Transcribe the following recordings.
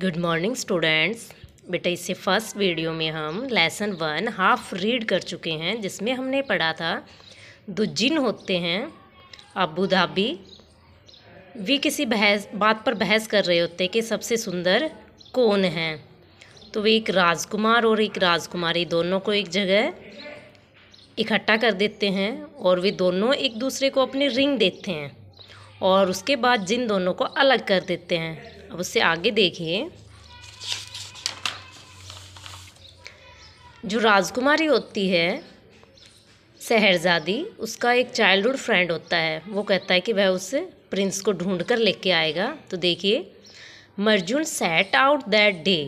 good morning students बेटा इससे first video में हम लेसन वन हाफ रीड कर चुके हैं जिसमें हमने पढ़ा था दो जिन होते हैं अबू धाबी वे किसी बहस बात पर बहस कर रहे होते कि सबसे सुंदर कौन है तो वे एक राजकुमार और एक राजकुमारी दोनों को एक जगह इकट्ठा कर देते हैं और वे दोनों एक दूसरे को अपनी रिंग देते हैं और उसके बाद जिन दोनों को अलग कर देते हैं अब उससे आगे देखिए जो राजकुमारी होती है शहरजादी उसका एक चाइल्डहुड फ्रेंड होता है वो कहता है कि वह उस प्रिंस को ढूंढ कर लेके आएगा तो देखिए Marjun set out that day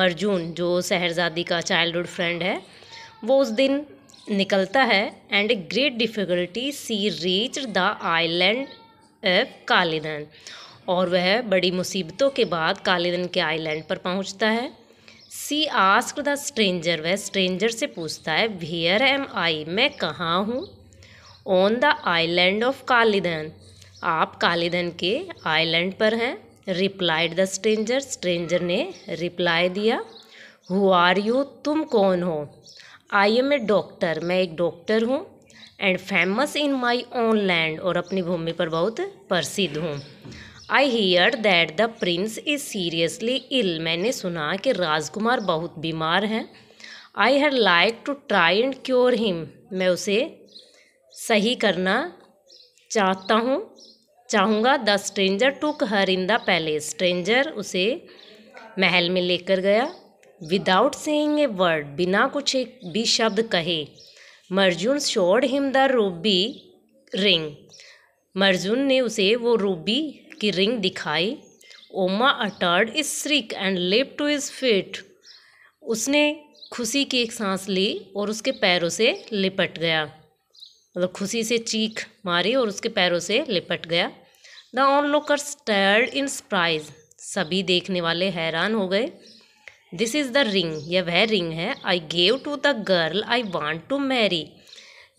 Marjun जो शहरजादी का चाइल्डहुड फ्रेंड है वो उस दिन निकलता है and a great difficulty see reach the island of Kalidan और वह बड़ी मुसीबतों के बाद काले दिन के आइलैंड पर पहुंचता है सी आस्क द स्ट्रेंजर वह स्ट्रेंजर से पूछता है वियर एम आई मैं कहाँ हूँ on the island of Kalidhan आप कालीधन के आइलैंड पर हैं रिप्लाइड द स्ट्रेंजर स्ट्रेंजर ने रिप्लाई दिया हु आर यू तुम कौन हो आई एम ए डॉक्टर मैं एक डॉक्टर हूँ and famous in my own land और अपनी भूमि पर बहुत प्रसिद्ध हूँ I hear that the prince is seriously ill मैंने सुना कि राजकुमार बहुत बीमार हैं I had like to try and cure him मैं उसे सही करना चाहता हूँ चाहूँगा the stranger took her in the palace स्ट्रेंजर उसे महल में लेकर गया विदाउट सेइंग ए वर्ड बिना कुछ एक भी शब्द कहे Marjun showed him the ruby ring Marjun ने उसे वो रूबी की रिंग दिखाई Omar uttered his shriek and leapt to his feet उसने खुशी की एक सांस ली और उसके पैरों से लिपट गया मतलब खुशी से चीख मारी और उसके पैरों से लिपट गया the onlookers stared in surprise सभी देखने वाले हैरान हो गए दिस इज़ द रिंग यह वह रिंग है I gave to the girl I want to marry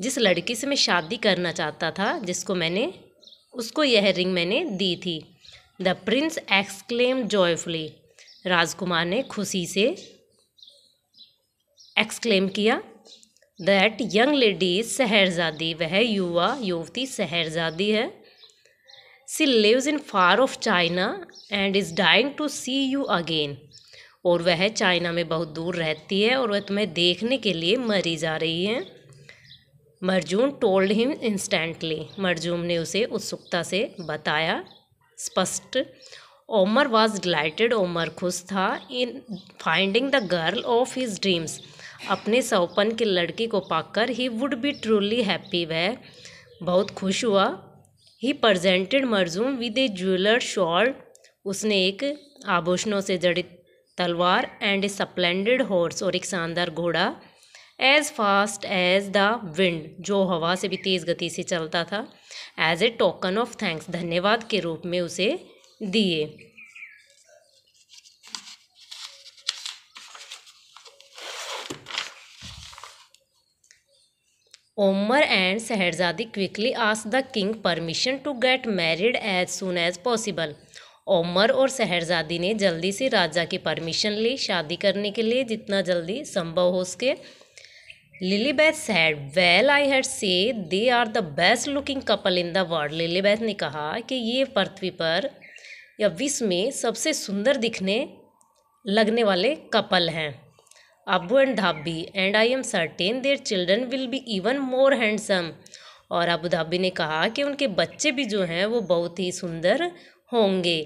जिस लड़की से मैं शादी करना चाहता था जिसको मैंने उसको यह रिंग मैंने दी थी द प्रिंस एक्सक्लेम जॉयफुली राजकुमार ने खुशी से एक्सक्लेम किया दैट यंग लेडी शहरजादी वह युवा युवती शहरजादी है she lives in far of China and is dying to see you again और वह चाइना में बहुत दूर रहती है और वह तुम्हें देखने के लिए मरी जा रही है Marjun told him instantly Marjun ने उसे उत्सुकता से बताया स्पष्ट ओमर वॉज डिलाइटेड ओमर खुश था in finding the girl of his dreams अपने सौपन की लड़की को पाकर he would be truly happy वह बहुत खुश हुआ he presented Marjun with a jeweller shawl उसने एक आभूषणों से जड़ित तलवार एंड ए सप्लेंडेड हॉर्स और एक शानदार घोड़ा as fast as the wind जो हवा से भी तेज़ गति से चलता था as a token of thanks धन्यवाद के रूप में उसे दिए ओमर एंड सहरजादी क्विकली आस the king permission to get married as soon as possible Omar और सहरजादी ने जल्दी से राजा की परमिशन ली शादी करने के लिए जितना जल्दी संभव हो सके Lilibeth said well I had say they are the best looking couple in the world Lilibeth ने कहा कि ये पृथ्वी पर या विश्व में सबसे सुंदर दिखने लगने वाले कपल हैं Abu and Dhabi and I am certain their children will be even more handsome और अबू धाबी ने कहा कि उनके बच्चे भी जो हैं वो बहुत ही सुंदर होंगे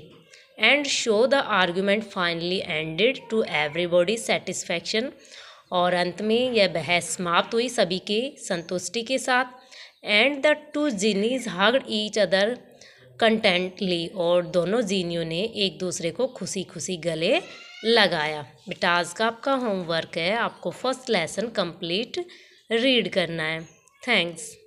and so the argument finally ended to everybody's satisfaction और अंत में यह बहस समाप्त हुई सभी के संतुष्टि के साथ and the two genies hug each other contentedly और दोनों जीनियों ने एक दूसरे को खुशी खुशी गले लगाया बेटा आज का आपका होमवर्क है आपको फर्स्ट लेसन कंप्लीट रीड करना है थैंक्स